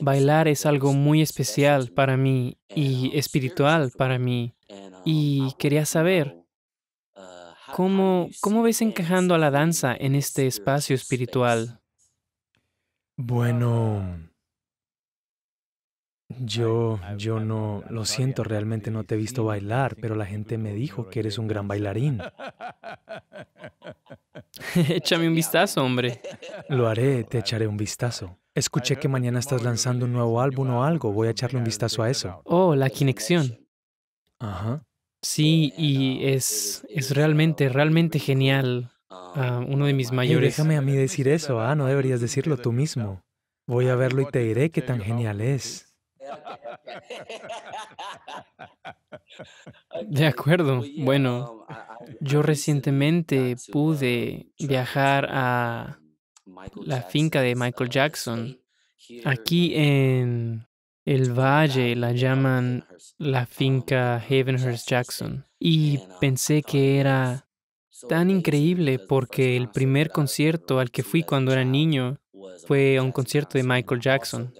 Bailar es algo muy especial para mí y um, espiritual para mí. Um, y quería saber, uh, ¿cómo, cómo ves encajando a la danza en este espacio espiritual? Bueno, yo, yo no, lo siento, realmente no te he visto bailar, pero la gente me dijo que eres un gran bailarín. Échame un vistazo, hombre. Lo haré, te echaré un vistazo. Escuché que mañana estás lanzando un nuevo álbum o algo. Voy a echarle un vistazo a eso. Oh, la Kinexión. Ajá. Sí, y es, es realmente, realmente genial. Ah, uno de mis eh, mayores. déjame a mí decir eso. Ah, no deberías decirlo tú mismo. Voy a verlo y te diré qué tan genial es. De acuerdo. Bueno, yo recientemente pude viajar a la finca de Michael uh, Jackson. Aquí en el valle la llaman la um, finca Havenhurst Jackson. Y um, pensé que era tan increíble porque el primer concierto al que fui cuando era niño fue un concierto de Michael Jackson.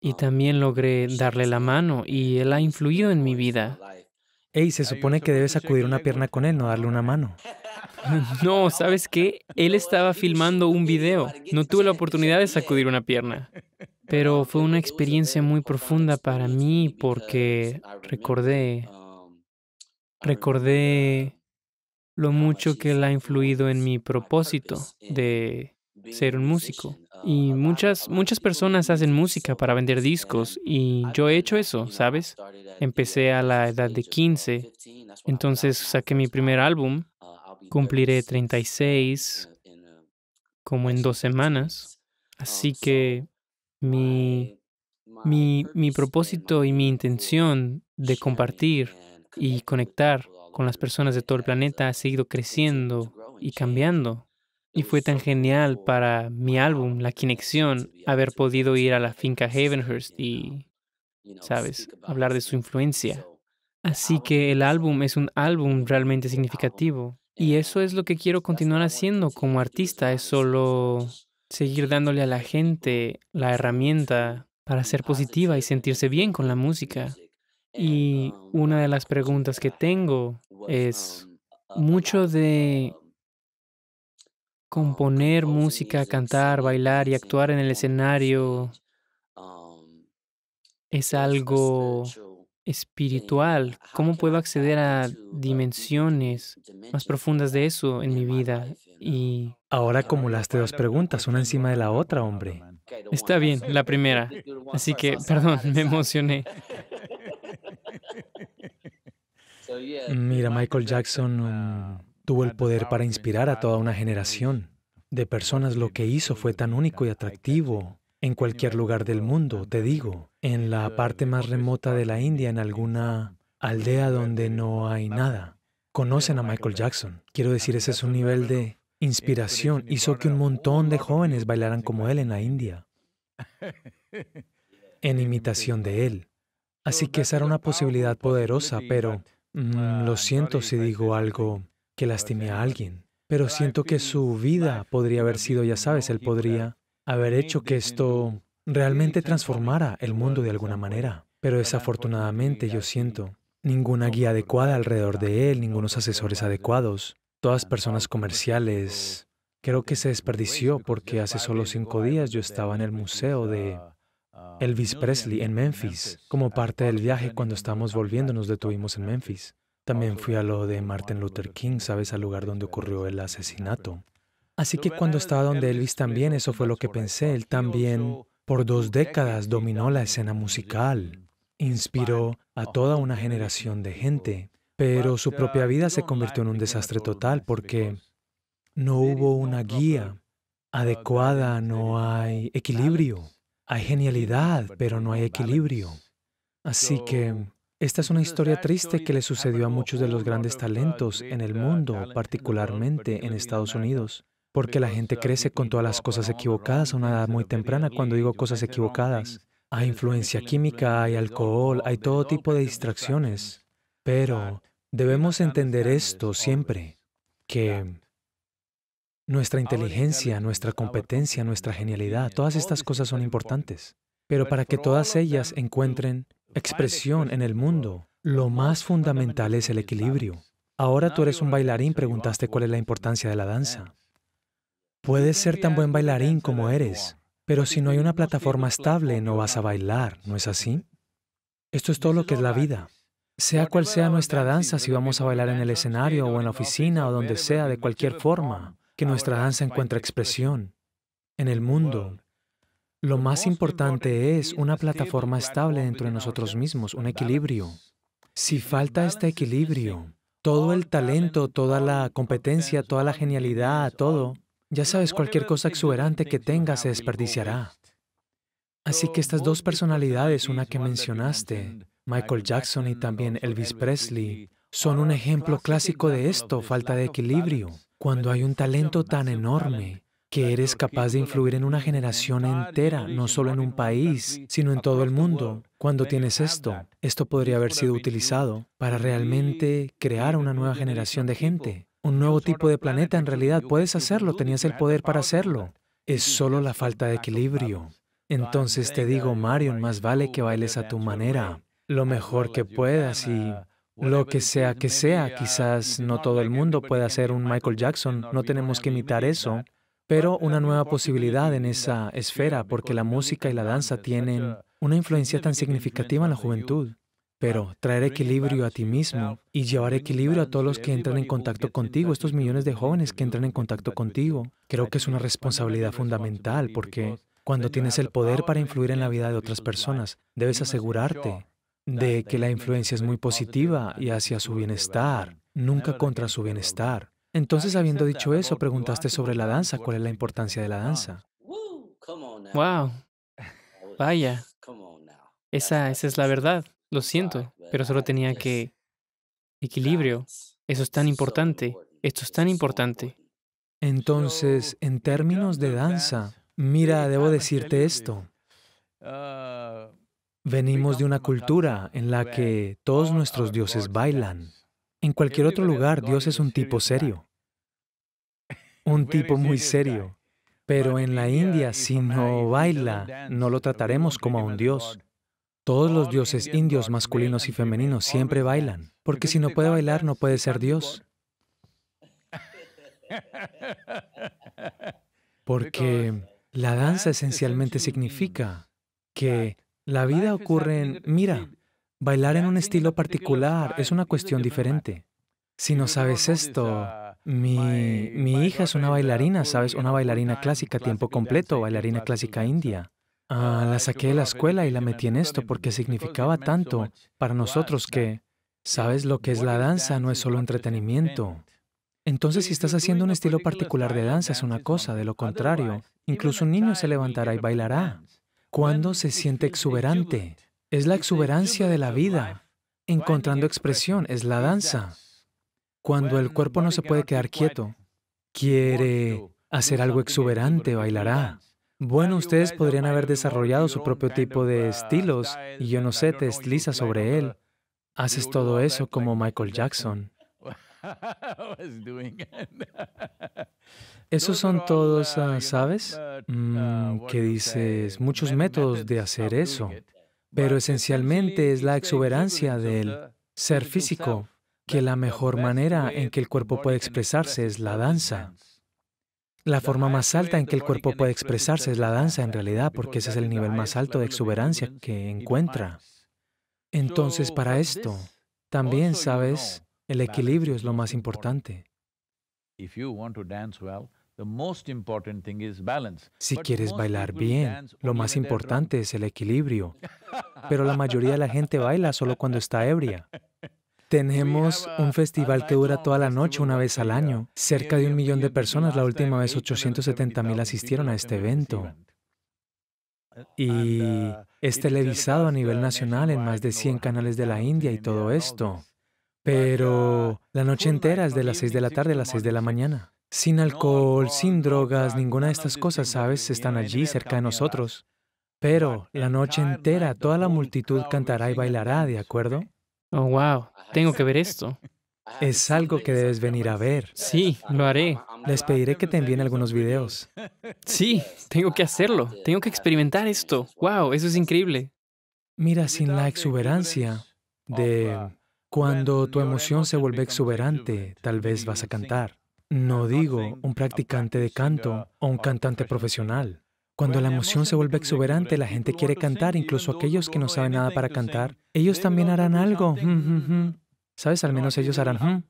Y um, también logré darle la mano y él ha influido en mi vida. Ey, se supone que debes sacudir una pierna con él, no darle una mano. No, ¿sabes qué? Él estaba filmando un video. No tuve la oportunidad de sacudir una pierna. Pero fue una experiencia muy profunda para mí porque recordé, recordé lo mucho que él ha influido en mi propósito de ser un músico. Uh, y muchas, muchas personas hacen música para vender discos y yo he hecho eso, ¿sabes? Empecé a la edad de 15, entonces saqué mi primer álbum, uh, cumpliré 36 uh, como en dos semanas, así um, que mi, mi, mi propósito y mi intención de compartir y conectar con las personas de todo el planeta ha seguido creciendo y cambiando y fue tan genial para mi álbum, La Kinexión, haber podido ir a la finca Havenhurst y, sabes, hablar de su influencia. Así que el álbum es un álbum realmente significativo. Y eso es lo que quiero continuar haciendo como artista, es solo seguir dándole a la gente la herramienta para ser positiva y sentirse bien con la música. Y una de las preguntas que tengo es, mucho de componer música, cantar, bailar y actuar en el escenario es algo espiritual. ¿Cómo puedo acceder a dimensiones más profundas de eso en mi vida? Y ahora acumulaste dos preguntas, una encima de la otra, hombre. Está bien, la primera. Así que, perdón, me emocioné. Mira, Michael Jackson. Um, tuvo el ah, poder para inspirar a toda una generación de personas. Lo que hizo fue tan único y atractivo. En cualquier lugar del mundo, te digo, en la parte más remota de la India, en alguna aldea donde no hay nada, conocen a Michael Jackson. Quiero ah, decir, ese es un nivel de inspiración. Hizo que un montón de jóvenes bailaran como él en la India, en imitación de él. Así que esa era una posibilidad poderosa, pero mm, lo siento si digo algo que lastimé a alguien, pero siento que su vida podría haber sido, ya sabes, él podría haber hecho que esto realmente transformara el mundo de alguna manera. Pero desafortunadamente yo siento ninguna guía adecuada alrededor de él, ningunos asesores adecuados, todas personas comerciales. Creo que se desperdició porque hace solo cinco días yo estaba en el museo de Elvis Presley en Memphis. Como parte del viaje, cuando estábamos volviendo, nos detuvimos en Memphis. También fui a lo de Martin Luther King, ¿sabes? Al lugar donde ocurrió el asesinato. Así que cuando estaba donde Elvis también, eso fue lo que pensé. Él también, por dos décadas, dominó la escena musical, inspiró a toda una generación de gente, pero su propia vida se convirtió en un desastre total porque no hubo una guía adecuada, no hay equilibrio. Hay genialidad, pero no hay equilibrio. Así que esta es una historia triste que le sucedió a muchos de los grandes uh, talentos en el mundo, particularmente en Estados Unidos, porque la gente crece con todas las cosas equivocadas a una edad muy temprana. Cuando digo cosas equivocadas, hay influencia química, hay alcohol, hay todo tipo de distracciones, pero debemos entender esto siempre, que nuestra inteligencia, nuestra competencia, nuestra genialidad, todas estas cosas son importantes, pero para que todas ellas mm, encuentren expresión en el mundo. Lo más fundamental es el equilibrio. Ahora tú eres un bailarín, preguntaste cuál es la importancia de la danza. Puedes ser tan buen bailarín como eres, pero si no hay una plataforma estable no vas a bailar, ¿no es así? Esto es todo lo que es la vida. Sea cual sea nuestra danza, si vamos a bailar en el escenario o en la oficina o donde sea, de cualquier forma, que nuestra danza encuentre expresión en el mundo, lo más importante es una este plataforma estable dentro de nosotros mismos, un equilibrio. Si falta este equilibrio, todo el talento, toda la competencia, toda la genialidad, todo, ya sabes, cualquier cosa exuberante que tengas se desperdiciará. Así que estas dos personalidades, una que mencionaste, Michael Jackson y también Elvis Presley, son un ejemplo clásico de esto, falta de equilibrio. Cuando hay un talento tan enorme, que eres capaz de influir en una generación entera, no solo en un país, sino en todo el mundo. Cuando tienes esto, esto podría haber sido utilizado para realmente crear una nueva generación de gente, un nuevo tipo de planeta en realidad. Puedes hacerlo, tenías el poder para hacerlo. Es solo la falta de equilibrio. Entonces te digo, Marion, más vale que bailes a tu manera, lo mejor que puedas y lo que sea que sea, quizás no todo el mundo pueda ser un Michael Jackson, no tenemos que imitar eso, pero una nueva posibilidad en esa esfera, porque la música y la danza tienen una influencia tan significativa en la juventud. Pero traer equilibrio a ti mismo y llevar equilibrio a todos los que entran en contacto contigo, estos millones de jóvenes que entran en contacto contigo, creo que es una responsabilidad fundamental porque cuando tienes el poder para influir en la vida de otras personas, debes asegurarte de que la influencia es muy positiva y hacia su bienestar, nunca contra su bienestar. Entonces, habiendo dicho eso, preguntaste sobre la danza, cuál es la importancia de la danza. ¡Wow! Vaya. Esa, esa es la verdad. Lo siento, pero solo tenía que... Equilibrio. Eso es tan importante. Esto es tan importante. Entonces, en términos de danza, mira, debo decirte esto. Uh, Venimos de una cultura en la que todos nuestros dioses bailan. En cualquier otro lugar, Dios es un tipo serio, un tipo muy serio. Pero en la India, si no baila, no lo trataremos como a un dios. Todos los dioses indios, masculinos y femeninos, siempre bailan, porque si no puede bailar, no puede ser dios. Porque la danza esencialmente significa que la vida ocurre en, mira, Bailar en un estilo particular es una cuestión diferente. Si no sabes esto, mi, hija es una bailarina, ¿sabes? Una bailarina clásica tiempo completo, bailarina clásica india. Ah, la saqué de la escuela y la metí en esto porque significaba tanto para nosotros que, ¿sabes lo que es la danza? No es solo pues, entretenimiento. Entonces, si estás haciendo un estilo particular de danza, es una cosa, de lo contrario, incluso un niño se levantará y bailará. ¿Cuándo se siente exuberante? Es la exuberancia de la vida, encontrando expresión, es la danza. Cuando el cuerpo no se puede quedar quieto, quiere hacer algo exuberante, bailará. Bueno, ustedes podrían haber desarrollado su propio tipo de estilos y yo no sé, te desliza sobre él. Haces todo eso como Michael Jackson. Esos son todos, ah, ¿sabes? Mm, que dices, muchos métodos de hacer eso pero esencialmente es la exuberancia del ser físico, que la mejor manera en que el cuerpo puede expresarse es la danza. La forma más alta en que el cuerpo puede expresarse es la danza en realidad, porque ese es el nivel más alto de exuberancia que encuentra. Entonces, para esto, también sabes, el equilibrio es lo más importante. Si quieres bailar bien, lo más importante es el equilibrio. Pero la mayoría de la gente baila solo cuando está ebria. Tenemos un festival que dura toda la noche una vez al año. Cerca de un millón de personas, la última vez 870 mil asistieron a este evento. Y uh, es televisado a uh, nivel nacional en más de 100 canales de la India y todo esto. Pero uh, la noche entera es de las 6 de la tarde a las 6 de la mañana sin alcohol, sin drogas, ninguna de estas cosas, ¿sabes? Están allí cerca de nosotros. Pero la noche entera toda la multitud cantará y bailará, ¿de acuerdo? Oh, wow, tengo que ver esto. Es algo que debes venir a ver. Sí, lo haré. Les pediré que te envíen algunos videos. Sí, tengo que hacerlo. Este, tengo que experimentar esto. Wow, eso es increíble. Mira, sin la exuberancia de cuando tu emoción se vuelve exuberante, tal vez vas a cantar. No digo un practicante de uh, canto o un cantante profesional. Cuando la emoción se vuelve exuberante, la gente quiere cantar, incluso aquellos que no saben nada para cantar. Ellos también harán algo. ¿Sabes? Al menos ellos harán.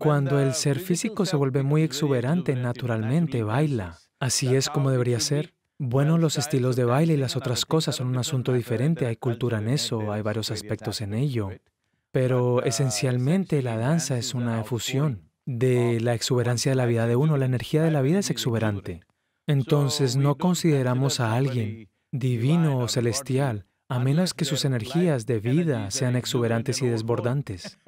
Cuando el ser físico se vuelve muy exuberante, naturalmente baila. Así es como debería ser. Bueno, los estilos de baile y las otras cosas son un asunto diferente. Hay cultura en eso, hay varios aspectos en ello. Pero uh, esencialmente la danza es una efusión de la exuberancia de la vida de uno. La energía de la vida es exuberante. Entonces no consideramos a alguien divino o celestial a menos que sus energías de vida sean exuberantes y desbordantes.